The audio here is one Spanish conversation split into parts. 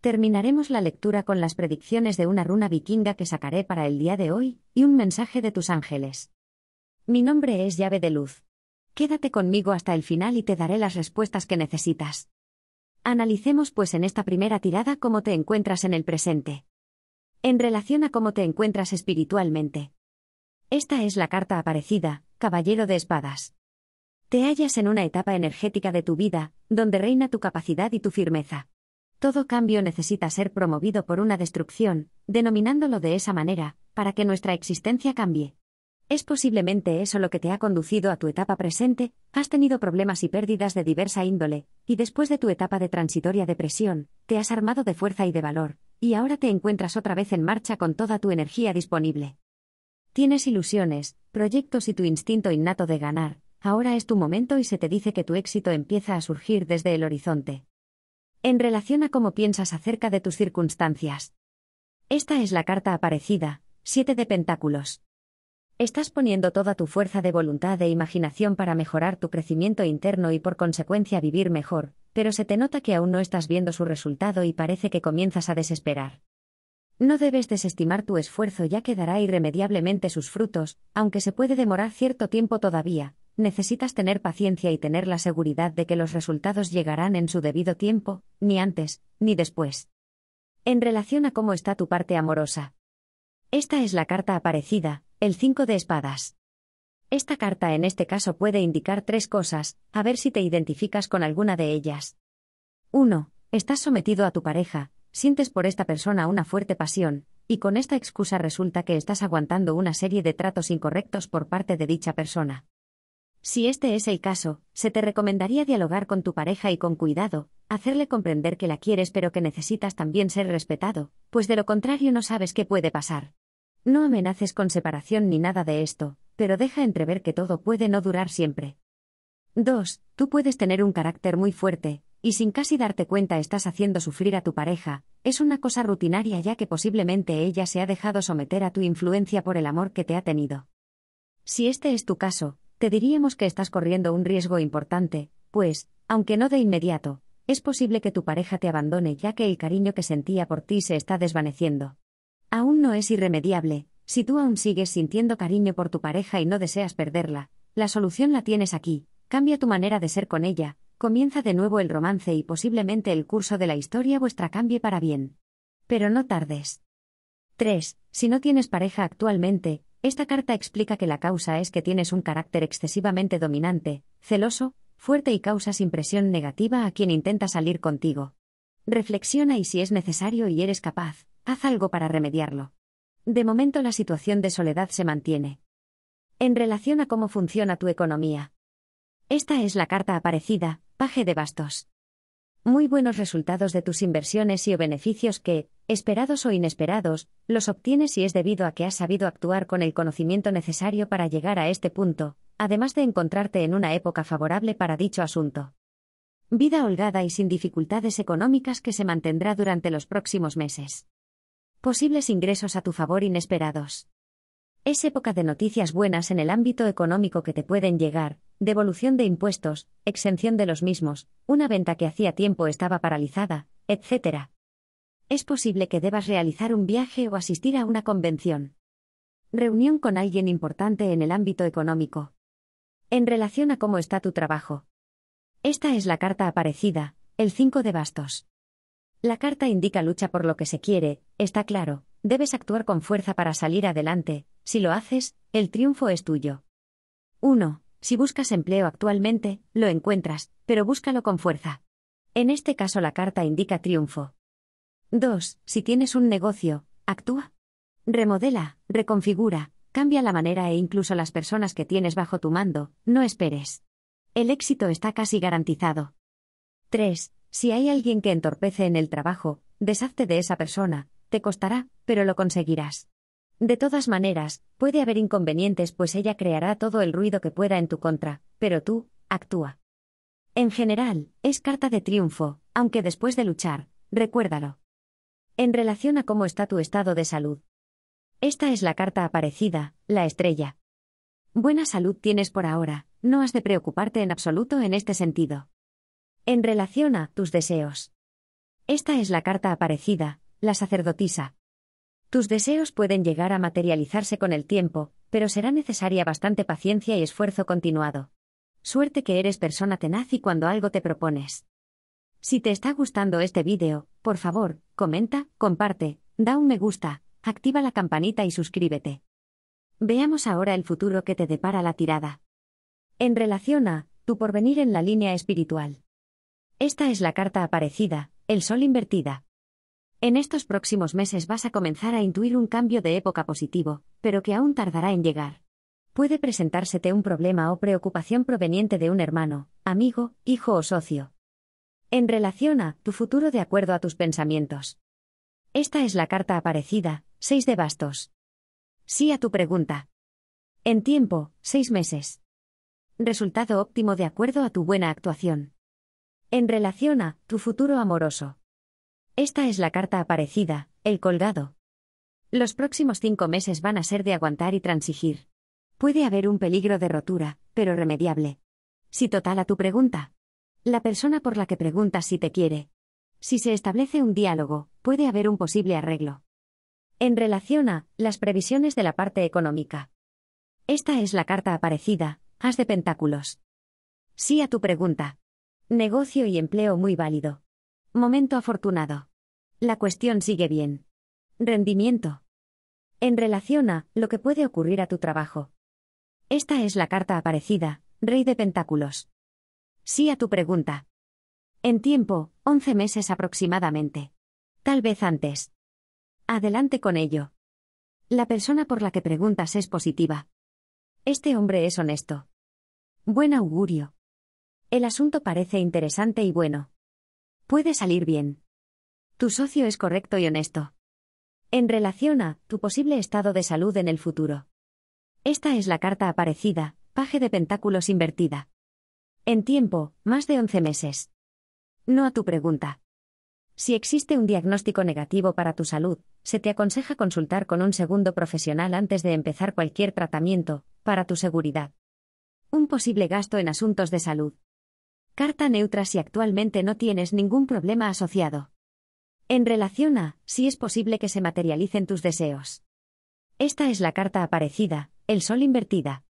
Terminaremos la lectura con las predicciones de una runa vikinga que sacaré para el día de hoy, y un mensaje de tus ángeles. Mi nombre es llave de luz. Quédate conmigo hasta el final y te daré las respuestas que necesitas. Analicemos pues en esta primera tirada cómo te encuentras en el presente. En relación a cómo te encuentras espiritualmente. Esta es la carta aparecida, Caballero de Espadas. Te hallas en una etapa energética de tu vida, donde reina tu capacidad y tu firmeza. Todo cambio necesita ser promovido por una destrucción, denominándolo de esa manera, para que nuestra existencia cambie. Es posiblemente eso lo que te ha conducido a tu etapa presente, has tenido problemas y pérdidas de diversa índole, y después de tu etapa de transitoria depresión, te has armado de fuerza y de valor, y ahora te encuentras otra vez en marcha con toda tu energía disponible. Tienes ilusiones, proyectos y tu instinto innato de ganar, ahora es tu momento y se te dice que tu éxito empieza a surgir desde el horizonte en relación a cómo piensas acerca de tus circunstancias. Esta es la carta aparecida, siete de Pentáculos. Estás poniendo toda tu fuerza de voluntad e imaginación para mejorar tu crecimiento interno y por consecuencia vivir mejor, pero se te nota que aún no estás viendo su resultado y parece que comienzas a desesperar. No debes desestimar tu esfuerzo ya que dará irremediablemente sus frutos, aunque se puede demorar cierto tiempo todavía, necesitas tener paciencia y tener la seguridad de que los resultados llegarán en su debido tiempo, ni antes, ni después. En relación a cómo está tu parte amorosa. Esta es la carta aparecida, el 5 de espadas. Esta carta en este caso puede indicar tres cosas, a ver si te identificas con alguna de ellas. 1. Estás sometido a tu pareja, sientes por esta persona una fuerte pasión, y con esta excusa resulta que estás aguantando una serie de tratos incorrectos por parte de dicha persona. Si este es el caso, se te recomendaría dialogar con tu pareja y con cuidado, hacerle comprender que la quieres pero que necesitas también ser respetado, pues de lo contrario no sabes qué puede pasar. No amenaces con separación ni nada de esto, pero deja entrever que todo puede no durar siempre. 2. Tú puedes tener un carácter muy fuerte, y sin casi darte cuenta estás haciendo sufrir a tu pareja, es una cosa rutinaria ya que posiblemente ella se ha dejado someter a tu influencia por el amor que te ha tenido. Si este es tu caso, te diríamos que estás corriendo un riesgo importante, pues, aunque no de inmediato, es posible que tu pareja te abandone ya que el cariño que sentía por ti se está desvaneciendo. Aún no es irremediable, si tú aún sigues sintiendo cariño por tu pareja y no deseas perderla, la solución la tienes aquí, cambia tu manera de ser con ella, comienza de nuevo el romance y posiblemente el curso de la historia vuestra cambie para bien. Pero no tardes. 3. Si no tienes pareja actualmente, esta carta explica que la causa es que tienes un carácter excesivamente dominante, celoso, fuerte y causas impresión negativa a quien intenta salir contigo. Reflexiona y si es necesario y eres capaz, haz algo para remediarlo. De momento la situación de soledad se mantiene. En relación a cómo funciona tu economía. Esta es la carta aparecida, paje de bastos. Muy buenos resultados de tus inversiones y o beneficios que, esperados o inesperados, los obtienes si es debido a que has sabido actuar con el conocimiento necesario para llegar a este punto, además de encontrarte en una época favorable para dicho asunto. Vida holgada y sin dificultades económicas que se mantendrá durante los próximos meses. Posibles ingresos a tu favor inesperados. Es época de noticias buenas en el ámbito económico que te pueden llegar, devolución de impuestos, exención de los mismos, una venta que hacía tiempo estaba paralizada, etc es posible que debas realizar un viaje o asistir a una convención. Reunión con alguien importante en el ámbito económico. En relación a cómo está tu trabajo. Esta es la carta aparecida, el 5 de bastos. La carta indica lucha por lo que se quiere, está claro, debes actuar con fuerza para salir adelante, si lo haces, el triunfo es tuyo. 1. Si buscas empleo actualmente, lo encuentras, pero búscalo con fuerza. En este caso la carta indica triunfo. 2. Si tienes un negocio, actúa. Remodela, reconfigura, cambia la manera e incluso las personas que tienes bajo tu mando, no esperes. El éxito está casi garantizado. 3. Si hay alguien que entorpece en el trabajo, deshazte de esa persona, te costará, pero lo conseguirás. De todas maneras, puede haber inconvenientes pues ella creará todo el ruido que pueda en tu contra, pero tú, actúa. En general, es carta de triunfo, aunque después de luchar, recuérdalo en relación a cómo está tu estado de salud. Esta es la carta aparecida, la estrella. Buena salud tienes por ahora, no has de preocuparte en absoluto en este sentido. En relación a tus deseos. Esta es la carta aparecida, la sacerdotisa. Tus deseos pueden llegar a materializarse con el tiempo, pero será necesaria bastante paciencia y esfuerzo continuado. Suerte que eres persona tenaz y cuando algo te propones. Si te está gustando este vídeo, por favor, comenta, comparte, da un me gusta, activa la campanita y suscríbete. Veamos ahora el futuro que te depara la tirada. En relación a, tu porvenir en la línea espiritual. Esta es la carta aparecida, el sol invertida. En estos próximos meses vas a comenzar a intuir un cambio de época positivo, pero que aún tardará en llegar. Puede presentársete un problema o preocupación proveniente de un hermano, amigo, hijo o socio. En relación a tu futuro de acuerdo a tus pensamientos. Esta es la carta aparecida, 6 de bastos. Sí a tu pregunta. En tiempo, 6 meses. Resultado óptimo de acuerdo a tu buena actuación. En relación a tu futuro amoroso. Esta es la carta aparecida, el colgado. Los próximos cinco meses van a ser de aguantar y transigir. Puede haber un peligro de rotura, pero remediable. Si total a tu pregunta la persona por la que preguntas si te quiere. Si se establece un diálogo, puede haber un posible arreglo. En relación a las previsiones de la parte económica. Esta es la carta aparecida, As de Pentáculos. Sí a tu pregunta. Negocio y empleo muy válido. Momento afortunado. La cuestión sigue bien. Rendimiento. En relación a lo que puede ocurrir a tu trabajo. Esta es la carta aparecida, Rey de Pentáculos. Sí a tu pregunta. En tiempo, 11 meses aproximadamente. Tal vez antes. Adelante con ello. La persona por la que preguntas es positiva. Este hombre es honesto. Buen augurio. El asunto parece interesante y bueno. Puede salir bien. Tu socio es correcto y honesto. En relación a tu posible estado de salud en el futuro. Esta es la carta aparecida, paje de pentáculos invertida. En tiempo, más de 11 meses. No a tu pregunta. Si existe un diagnóstico negativo para tu salud, se te aconseja consultar con un segundo profesional antes de empezar cualquier tratamiento, para tu seguridad. Un posible gasto en asuntos de salud. Carta neutra si actualmente no tienes ningún problema asociado. En relación a, si es posible que se materialicen tus deseos. Esta es la carta aparecida, el sol invertida.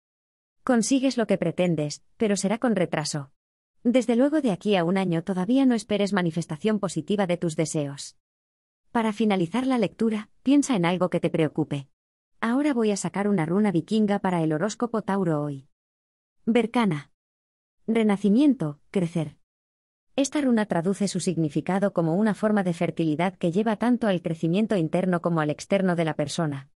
Consigues lo que pretendes, pero será con retraso. Desde luego de aquí a un año todavía no esperes manifestación positiva de tus deseos. Para finalizar la lectura, piensa en algo que te preocupe. Ahora voy a sacar una runa vikinga para el horóscopo Tauro hoy. Vercana. Renacimiento, crecer. Esta runa traduce su significado como una forma de fertilidad que lleva tanto al crecimiento interno como al externo de la persona.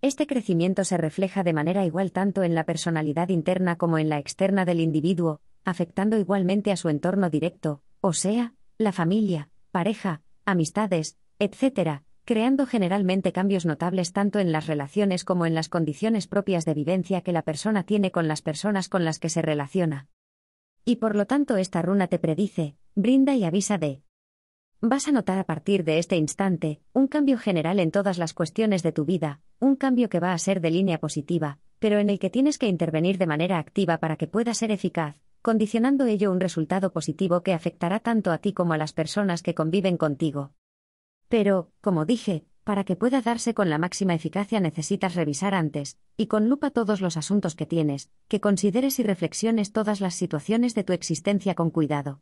Este crecimiento se refleja de manera igual tanto en la personalidad interna como en la externa del individuo, afectando igualmente a su entorno directo, o sea, la familia, pareja, amistades, etc., creando generalmente cambios notables tanto en las relaciones como en las condiciones propias de vivencia que la persona tiene con las personas con las que se relaciona. Y por lo tanto esta runa te predice, brinda y avisa de Vas a notar a partir de este instante un cambio general en todas las cuestiones de tu vida, un cambio que va a ser de línea positiva, pero en el que tienes que intervenir de manera activa para que pueda ser eficaz, condicionando ello un resultado positivo que afectará tanto a ti como a las personas que conviven contigo. Pero, como dije, para que pueda darse con la máxima eficacia necesitas revisar antes, y con lupa todos los asuntos que tienes, que consideres y reflexiones todas las situaciones de tu existencia con cuidado.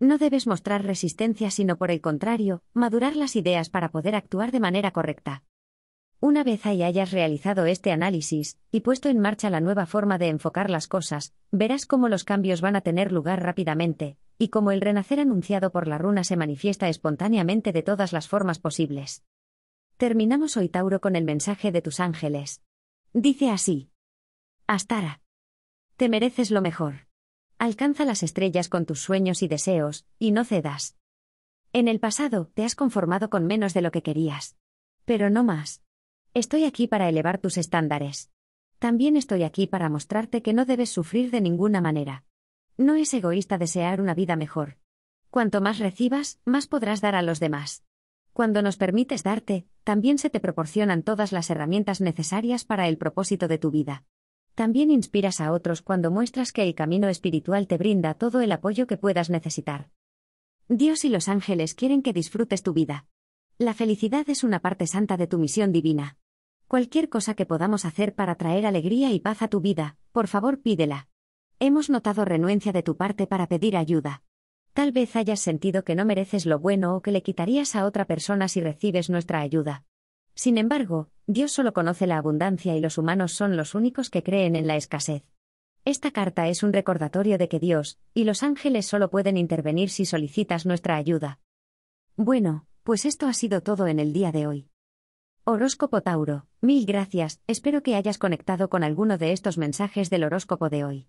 No debes mostrar resistencia, sino por el contrario, madurar las ideas para poder actuar de manera correcta. Una vez ahí hayas realizado este análisis y puesto en marcha la nueva forma de enfocar las cosas, verás cómo los cambios van a tener lugar rápidamente, y cómo el renacer anunciado por la runa se manifiesta espontáneamente de todas las formas posibles. Terminamos hoy Tauro con el mensaje de tus ángeles. Dice así. Astara. Te mereces lo mejor. Alcanza las estrellas con tus sueños y deseos, y no cedas. En el pasado, te has conformado con menos de lo que querías. Pero no más. Estoy aquí para elevar tus estándares. También estoy aquí para mostrarte que no debes sufrir de ninguna manera. No es egoísta desear una vida mejor. Cuanto más recibas, más podrás dar a los demás. Cuando nos permites darte, también se te proporcionan todas las herramientas necesarias para el propósito de tu vida. También inspiras a otros cuando muestras que el camino espiritual te brinda todo el apoyo que puedas necesitar. Dios y los ángeles quieren que disfrutes tu vida. La felicidad es una parte santa de tu misión divina. Cualquier cosa que podamos hacer para traer alegría y paz a tu vida, por favor pídela. Hemos notado renuencia de tu parte para pedir ayuda. Tal vez hayas sentido que no mereces lo bueno o que le quitarías a otra persona si recibes nuestra ayuda. Sin embargo, Dios solo conoce la abundancia y los humanos son los únicos que creen en la escasez. Esta carta es un recordatorio de que Dios y los ángeles solo pueden intervenir si solicitas nuestra ayuda. Bueno, pues esto ha sido todo en el día de hoy. Horóscopo Tauro, mil gracias, espero que hayas conectado con alguno de estos mensajes del horóscopo de hoy.